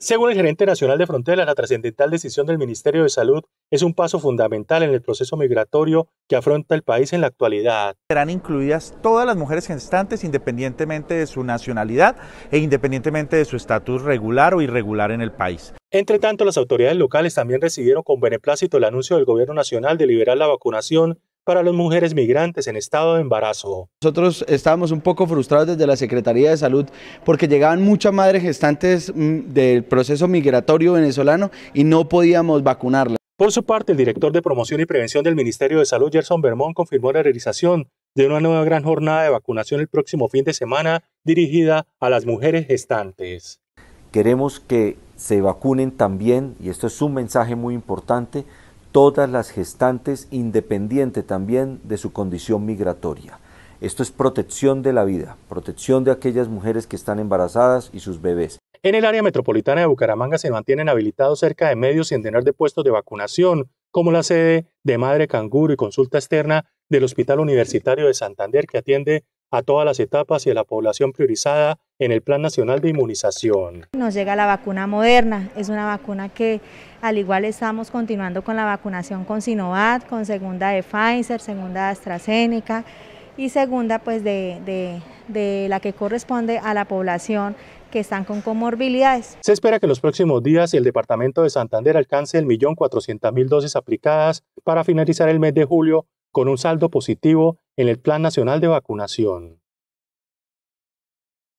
Según el gerente nacional de fronteras, la trascendental decisión del Ministerio de Salud es un paso fundamental en el proceso migratorio que afronta el país en la actualidad. Serán incluidas todas las mujeres gestantes independientemente de su nacionalidad e independientemente de su estatus regular o irregular en el país. Entre tanto, las autoridades locales también recibieron con beneplácito el anuncio del Gobierno Nacional de liberar la vacunación para las mujeres migrantes en estado de embarazo. Nosotros estábamos un poco frustrados desde la Secretaría de Salud porque llegaban muchas madres gestantes mm, del proceso migratorio venezolano y no podíamos vacunarlas. Por su parte, el director de Promoción y Prevención del Ministerio de Salud, Gerson Bermón, confirmó la realización de una nueva gran jornada de vacunación el próximo fin de semana dirigida a las mujeres gestantes. Queremos que se vacunen también, y esto es un mensaje muy importante, todas las gestantes independiente también de su condición migratoria. Esto es protección de la vida, protección de aquellas mujeres que están embarazadas y sus bebés. En el área metropolitana de Bucaramanga se mantienen habilitados cerca de medio centenar de puestos de vacunación, como la sede de Madre Canguro y consulta externa del Hospital Universitario de Santander, que atiende a todas las etapas y a la población priorizada en el Plan Nacional de Inmunización. Nos llega la vacuna moderna, es una vacuna que al igual estamos continuando con la vacunación con Sinovac, con segunda de Pfizer, segunda de AstraZeneca y segunda pues de, la que corresponde a la población que están con comorbilidades. Se espera que en los próximos días el Departamento de Santander alcance el millón cuatrocientas mil dosis aplicadas para finalizar el mes de julio con un saldo positivo en el Plan Nacional de Vacunación.